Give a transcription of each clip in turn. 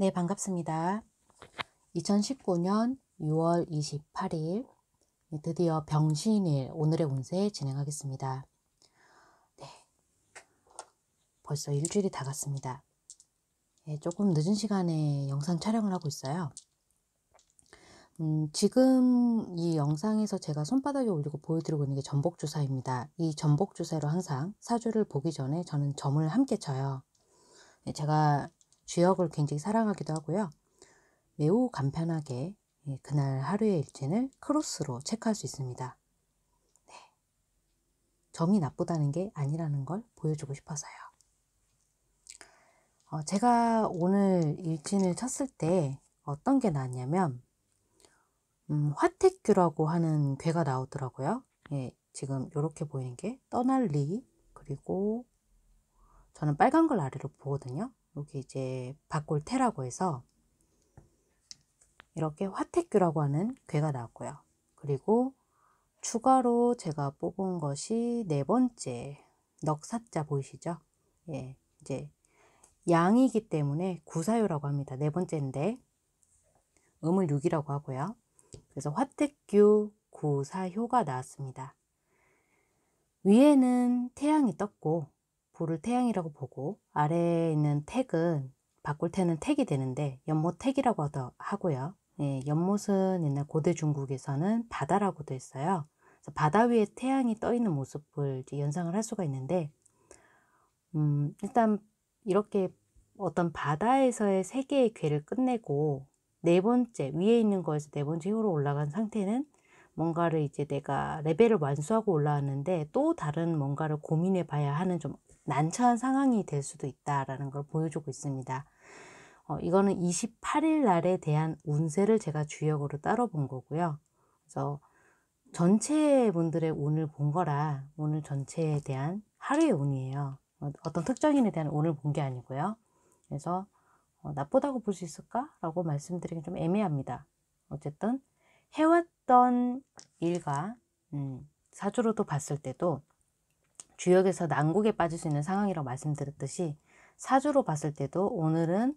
네, 반갑습니다. 2019년 6월 28일 드디어 병신일 오늘의 운세 진행하겠습니다. 네, 벌써 일주일이 다 갔습니다. 네, 조금 늦은 시간에 영상 촬영을 하고 있어요. 음, 지금 이 영상에서 제가 손바닥에 올리고 보여드리고 있는 게 전복주사입니다. 이 전복주사로 항상 사주를 보기 전에 저는 점을 함께 쳐요. 네, 제가 주역을 굉장히 사랑하기도 하고요. 매우 간편하게 예, 그날 하루의 일진을 크로스로 체크할 수 있습니다. 네. 점이 나쁘다는 게 아니라는 걸 보여주고 싶어서요. 어, 제가 오늘 일진을 쳤을 때 어떤 게 나왔냐면 음, 화택규라고 하는 괴가 나오더라고요. 예, 지금 이렇게 보이는 게 떠날리 그리고 저는 빨간 걸 아래로 보거든요. 여기 이제 박골테라고 해서 이렇게 화택규라고 하는 괴가 나왔고요. 그리고 추가로 제가 뽑은 것이 네 번째 넉사자 보이시죠? 예, 이제 양이기 때문에 구사유라고 합니다. 네 번째인데 음을 6이라고 하고요. 그래서 화택규 구사효가 나왔습니다. 위에는 태양이 떴고 불을 태양이라고 보고 아래에 있는 택은 바꿀 태는 택이 되는데 연못 택이라고 하더, 하고요. 예, 연못은 옛날 고대 중국에서는 바다라고도 했어요. 그래서 바다 위에 태양이 떠 있는 모습을 이제 연상을 할 수가 있는데 음, 일단 이렇게 어떤 바다에서의 세 개의 괴를 끝내고 네 번째 위에 있는 거에서 네 번째 효로 올라간 상태는 뭔가를 이제 내가 레벨을 완수하고 올라왔는데 또 다른 뭔가를 고민해 봐야 하는 좀 난처한 상황이 될 수도 있다라는 걸 보여주고 있습니다. 어, 이거는 28일 날에 대한 운세를 제가 주역으로 따로 본 거고요. 그래서 전체 분들의 운을 본 거라 오늘 전체에 대한 하루의 운이에요. 어, 어떤 특정인에 대한 운을 본 게 아니고요. 그래서 어, 나쁘다고 볼 수 있을까라고 말씀드리긴 좀 애매합니다. 어쨌든 해왔던 일과 음, 사주로도 봤을 때도 주역에서 난국에 빠질 수 있는 상황이라고 말씀드렸듯이 사주로 봤을 때도 오늘은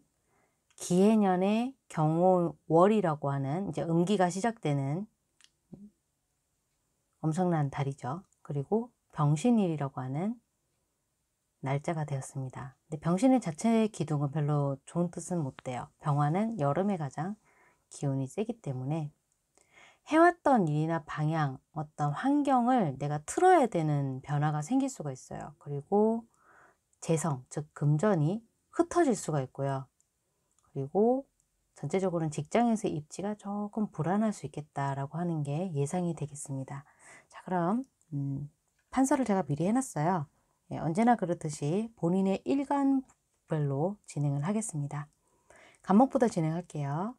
기해년의 경호월이라고 하는 이제 음기가 시작되는 엄청난 달이죠. 그리고 병신일이라고 하는 날짜가 되었습니다. 근데 병신일 자체의 기둥은 별로 좋은 뜻은 못 돼요. 병화는 여름에 가장 기운이 세기 때문에 해왔던 일이나 방향, 어떤 환경을 내가 틀어야 되는 변화가 생길 수가 있어요. 그리고 재성, 즉 금전이 흩어질 수가 있고요. 그리고 전체적으로는 직장에서 입지가 조금 불안할 수 있겠다라고 하는 게 예상이 되겠습니다. 자, 그럼 음, 판서를 제가 미리 해놨어요. 예, 언제나 그렇듯이 본인의 일관별로 진행을 하겠습니다. 감목부터 진행할게요.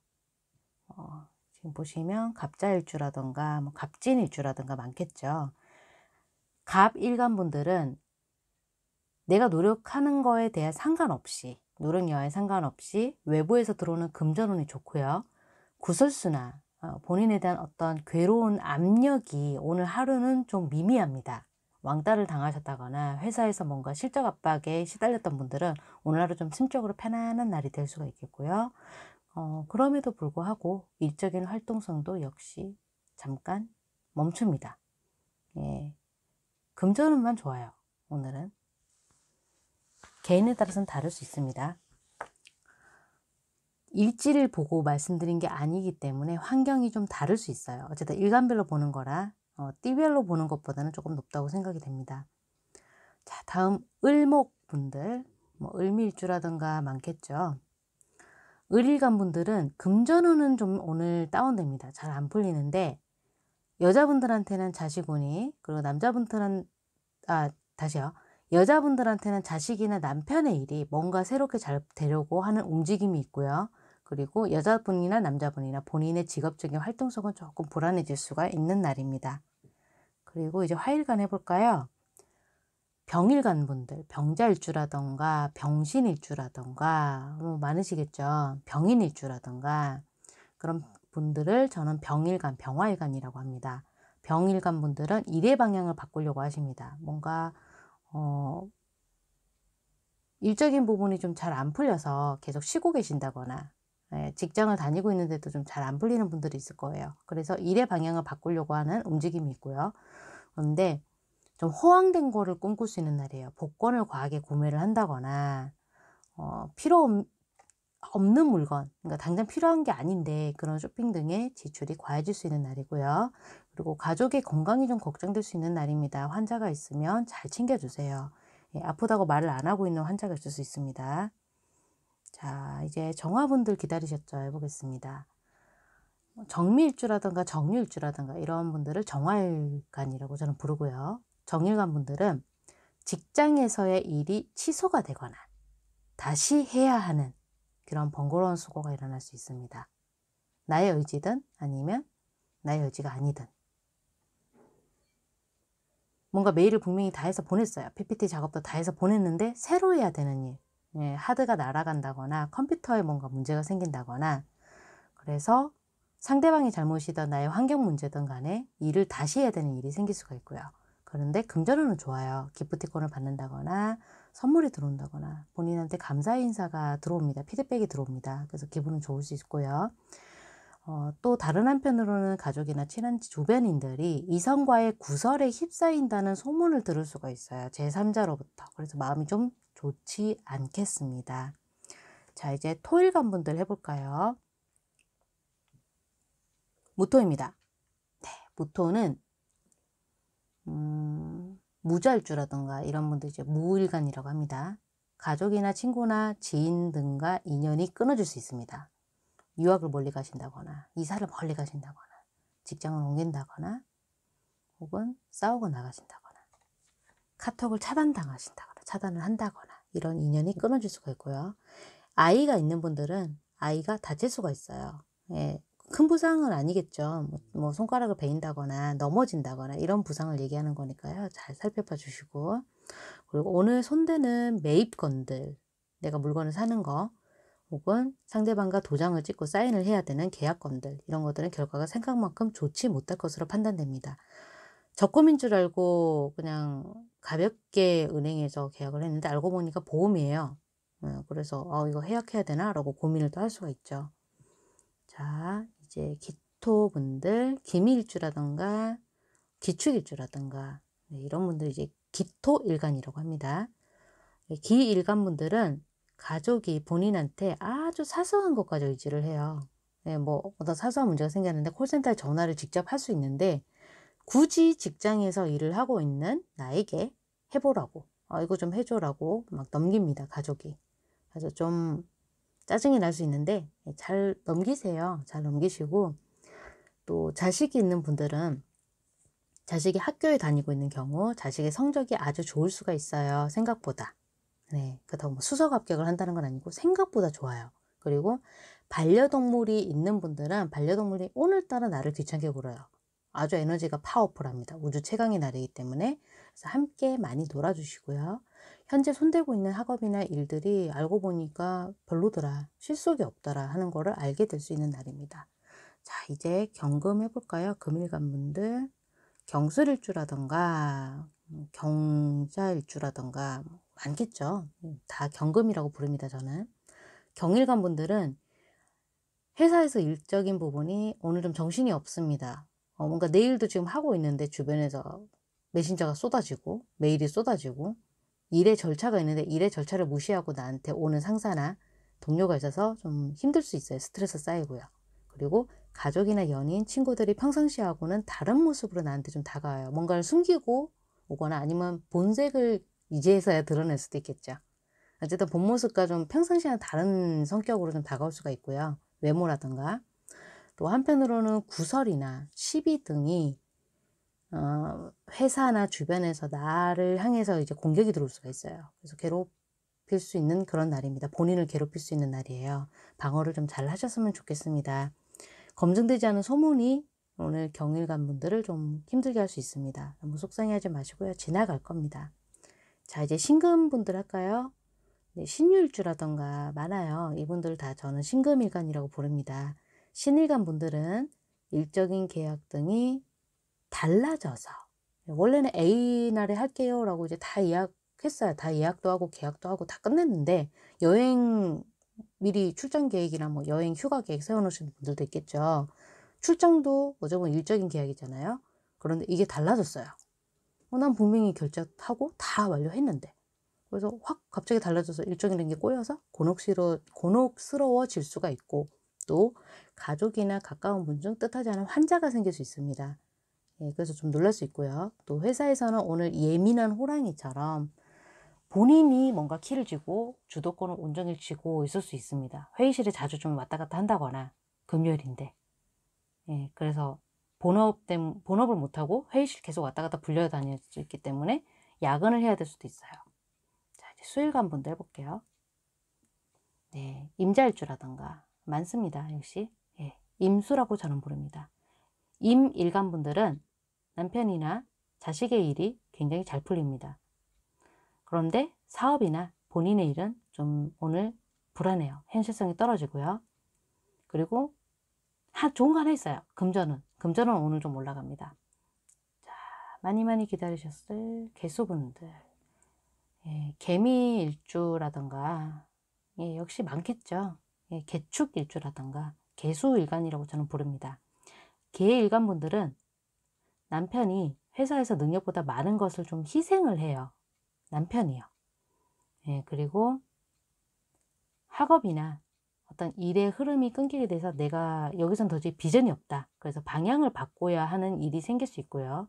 어, 지금 보시면 갑자일주라든가 뭐 갑진일주라든가 많겠죠. 갑 일간분들은 내가 노력하는 거에 대한 상관없이 노력 여에 상관없이 외부에서 들어오는 금전운이 좋고요. 구설수나 어, 본인에 대한 어떤 괴로운 압력이 오늘 하루는 좀 미미합니다. 왕따를 당하셨다거나 회사에서 뭔가 실적 압박에 시달렸던 분들은 오늘 하루 좀 심적으로 편안한 날이 될 수가 있겠고요. 어, 그럼에도 불구하고 일적인 활동성도 역시 잠깐 멈춥니다. 예. 금전운만 좋아요. 오늘은. 개인에 따라서는 다를 수 있습니다. 일지를 보고 말씀드린 게 아니기 때문에 환경이 좀 다를 수 있어요. 어쨌든 일간별로 보는 거라 어, 띠별로 보는 것보다는 조금 높다고 생각이 됩니다. 자, 다음 을목 분들, 뭐 을미일주라든가 많겠죠. 을일간 분들은 금전운은 좀 오늘 다운됩니다. 잘 안 풀리는데 여자분들한테는 자식운이 그리고 남자분들은 아 다시요. 여자분들한테는 자식이나 남편의 일이 뭔가 새롭게 잘 되려고 하는 움직임이 있고요. 그리고 여자분이나 남자분이나 본인의 직업적인 활동성은 조금 불안해질 수가 있는 날입니다. 그리고 이제 화일간 해볼까요? 병일간 분들, 병자일주라던가 병신일주라던가 뭐 많으시겠죠. 병인일주라던가 그런 분들을 저는 병일간, 병화일간이라고 합니다. 병일간 분들은 일의 방향을 바꾸려고 하십니다. 뭔가 어, 일적인 부분이 좀 잘 안 풀려서 계속 쉬고 계신다거나 예, 직장을 다니고 있는데도 좀 잘 안 풀리는 분들이 있을 거예요. 그래서 일의 방향을 바꾸려고 하는 움직임이 있고요. 그런데 좀 허황된 거를 꿈꿀 수 있는 날이에요. 복권을 과하게 구매를 한다거나 어, 필요 없는 물건, 그러니까 당장 필요한 게 아닌데 그런 쇼핑 등의 지출이 과해질 수 있는 날이고요. 그리고 가족의 건강이 좀 걱정될 수 있는 날입니다. 환자가 있으면 잘 챙겨주세요. 예, 아프다고 말을 안 하고 있는 환자가 있을 수 있습니다. 자, 이제 정화분들 기다리셨죠? 해보겠습니다. 뭐 정미일주라든가 정유일주라든가 이런 분들을 정화일간이라고 저는 부르고요. 정일관 분들은 직장에서의 일이 취소가 되거나 다시 해야 하는 그런 번거로운 수고가 일어날 수 있습니다. 나의 의지든 아니면 나의 의지가 아니든 뭔가 메일을 분명히 다 해서 보냈어요. PPT 작업도 다 해서 보냈는데 새로 해야 되는 일 예, 하드가 날아간다거나 컴퓨터에 뭔가 문제가 생긴다거나 그래서 상대방이 잘못이든 나의 환경 문제든 간에 일을 다시 해야 되는 일이 생길 수가 있고요. 그런데 금전운은 좋아요. 기프티콘을 받는다거나 선물이 들어온다거나 본인한테 감사 인사가 들어옵니다. 피드백이 들어옵니다. 그래서 기분은 좋을 수 있고요. 어, 또 다른 한편으로는 가족이나 친한 주변인들이 이성과의 구설에 휩싸인다는 소문을 들을 수가 있어요. 제3자로부터. 그래서 마음이 좀 좋지 않겠습니다. 자, 이제 토일간 분들 해볼까요? 무토입니다. 네, 무토는 무절주라든가 이런 분들 이제 무일간이라고 합니다. 가족이나 친구나 지인 등과 인연이 끊어질 수 있습니다. 유학을 멀리 가신다거나 이사를 멀리 가신다거나 직장을 옮긴다거나 혹은 싸우고 나가신다거나 카톡을 차단당하신다거나 차단을 한다거나 이런 인연이 끊어질 수가 있고요. 아이가 있는 분들은 아이가 다칠 수가 있어요. 예, 큰 부상은 아니겠죠. 뭐, 뭐, 손가락을 베인다거나 넘어진다거나 이런 부상을 얘기하는 거니까요. 잘 살펴봐 주시고 그리고 오늘 손대는 매입건들 내가 물건을 사는 거 혹은 상대방과 도장을 찍고 사인을 해야 되는 계약건들 이런 것들은 결과가 생각만큼 좋지 못할 것으로 판단됩니다. 적금인 줄 알고 그냥 가볍게 은행에서 계약을 했는데 알고 보니까 보험이에요. 어, 그래서 어, 이거 해약해야 되나? 라고 고민을 또 할 수가 있죠. 자, 이제 기토분들 기밀일주라던가 기축일주라던가 네, 이런 분들 이제 기토일간이라고 합니다. 기일간분들은 가족이 본인한테 아주 사소한 것까지 의지를 해요. 네, 뭐 어떤 사소한 문제가 생겼는데 콜센터에 전화를 직접 할 수 있는데 굳이 직장에서 일을 하고 있는 나에게 해보라고 어, 이거 좀 해줘라고 막 넘깁니다 가족이 그래서 좀 짜증이 날 수 있는데 예, 잘 넘기세요. 잘 넘기시고 또 자식이 있는 분들은 자식이 학교에 다니고 있는 경우 자식의 성적이 아주 좋을 수가 있어요. 생각보다. 네, 그렇다고 그러니까 뭐 수석 합격을 한다는 건 아니고 생각보다 좋아요. 그리고 반려동물이 있는 분들은 반려동물이 오늘따라 나를 귀찮게 굴어요. 아주 에너지가 파워풀합니다. 우주 최강의 날이기 때문에 함께 많이 놀아주시고요. 현재 손대고 있는 학업이나 일들이 알고 보니까 별로더라, 실속이 없더라 하는 것을 알게 될 수 있는 날입니다. 자, 이제 경금 해볼까요? 금일간 분들. 경술일주라던가, 음, 경자일주라던가, 뭐, 많겠죠? 음, 다 경금이라고 부릅니다, 저는. 경일간 분들은 회사에서 일적인 부분이 오늘 좀 정신이 없습니다. 어, 뭔가 내일도 지금 하고 있는데 주변에서 메신저가 쏟아지고, 메일이 쏟아지고, 일의 절차가 있는데 일의 절차를 무시하고 나한테 오는 상사나 동료가 있어서 좀 힘들 수 있어요. 스트레스 쌓이고요. 그리고 가족이나 연인, 친구들이 평상시하고는 다른 모습으로 나한테 좀 다가와요. 뭔가를 숨기고 오거나 아니면 본색을 이제서야 드러낼 수도 있겠죠. 어쨌든 본 모습과 좀 평상시와는 다른 성격으로 좀 다가올 수가 있고요. 외모라든가. 또 한편으로는 구설이나 시비 등이 어, 회사나 주변에서 나를 향해서 이제 공격이 들어올 수가 있어요. 그래서 괴롭힐 수 있는 그런 날입니다. 본인을 괴롭힐 수 있는 날이에요. 방어를 좀 잘 하셨으면 좋겠습니다. 검증되지 않은 소문이 오늘 경일간 분들을 좀 힘들게 할 수 있습니다. 너무 속상해하지 마시고요. 지나갈 겁니다. 자 이제 신금 분들 할까요? 네, 신유일주라던가 많아요. 이분들 다 저는 신금일간이라고 부릅니다. 신일간 분들은 일적인 계약 등이 달라져서 원래는 A 날에 할게요 라고 이제 다 예약했어요 다 예약도 하고 계약도 하고 다 끝냈는데 여행 미리 출장 계획이나 뭐 여행 휴가 계획 세워놓으신 분들도 있겠죠 출장도 어쩌면 일적인 계약이잖아요 그런데 이게 달라졌어요 어, 난 분명히 결제하고 다 완료했는데 그래서 확 갑자기 달라져서 일정이라는 게 꼬여서 곤혹스러, 곤혹스러워질 수가 있고 또 가족이나 가까운 분 중 뜻하지 않은 환자가 생길 수 있습니다. 예, 그래서 좀 놀랄 수 있고요. 또 회사에서는 오늘 예민한 호랑이처럼 본인이 뭔가 키를 쥐고 주도권을 온종일 쥐고 있을 수 있습니다. 회의실에 자주 좀 왔다 갔다 한다거나 금요일인데. 예, 그래서 본업 때문 본업을 못 하고 회의실 계속 왔다 갔다 불려 다닐 수 있기 때문에 야근을 해야 될 수도 있어요. 자, 이제 수일간 분들해 볼게요. 네, 임자일주라던가 많습니다. 역시. 예, 임수라고 저는 부릅니다. 임일간 분들은 남편이나 자식의 일이 굉장히 잘 풀립니다. 그런데 사업이나 본인의 일은 좀 오늘 불안해요. 현실성이 떨어지고요. 그리고 한 좋은 거 하나 있어요. 금전은. 금전은 오늘 좀 올라갑니다. 자, 많이 많이 기다리셨을 개수분들. 예, 개미 일주라던가, 예, 역시 많겠죠. 예, 개축 일주라던가, 개수 일간이라고 저는 부릅니다. 개 일간 분들은 남편이 회사에서 능력보다 많은 것을 좀 희생을 해요. 남편이요. 예, 그리고 학업이나 어떤 일의 흐름이 끊기게 돼서 내가 여기선 도저히 비전이 없다. 그래서 방향을 바꿔야 하는 일이 생길 수 있고요.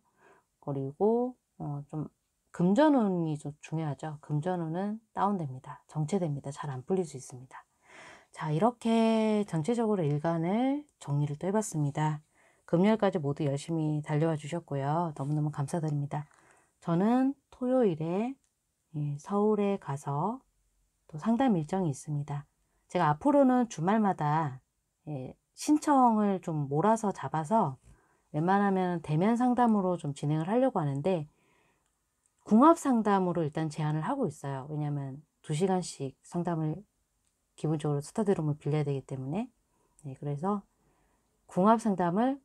그리고 어, 좀 금전운이 좀 중요하죠. 금전운은 다운됩니다. 정체됩니다. 잘 안 풀릴 수 있습니다. 자, 이렇게 전체적으로 일간을 정리를 또 해봤습니다. 금요일까지 모두 열심히 달려와 주셨고요. 너무너무 감사드립니다. 저는 토요일에 예, 서울에 가서 또 상담 일정이 있습니다. 제가 앞으로는 주말마다 예, 신청을 좀 몰아서 잡아서 웬만하면 대면 상담으로 좀 진행을 하려고 하는데 궁합 상담으로 일단 제안을 하고 있어요. 왜냐하면 2시간씩 상담을 기본적으로 스타드룸을 빌려야 되기 때문에 네, 그래서 궁합 상담을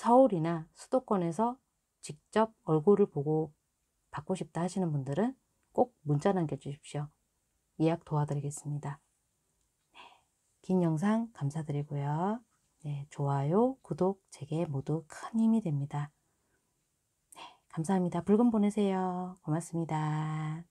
서울이나 수도권에서 직접 얼굴을 보고 받고 싶다 하시는 분들은 꼭 문자 남겨주십시오. 예약 도와드리겠습니다. 네, 긴 영상 감사드리고요. 네, 좋아요, 구독, 제게 모두 큰 힘이 됩니다. 네, 감사합니다. 붉은 보내세요. 고맙습니다.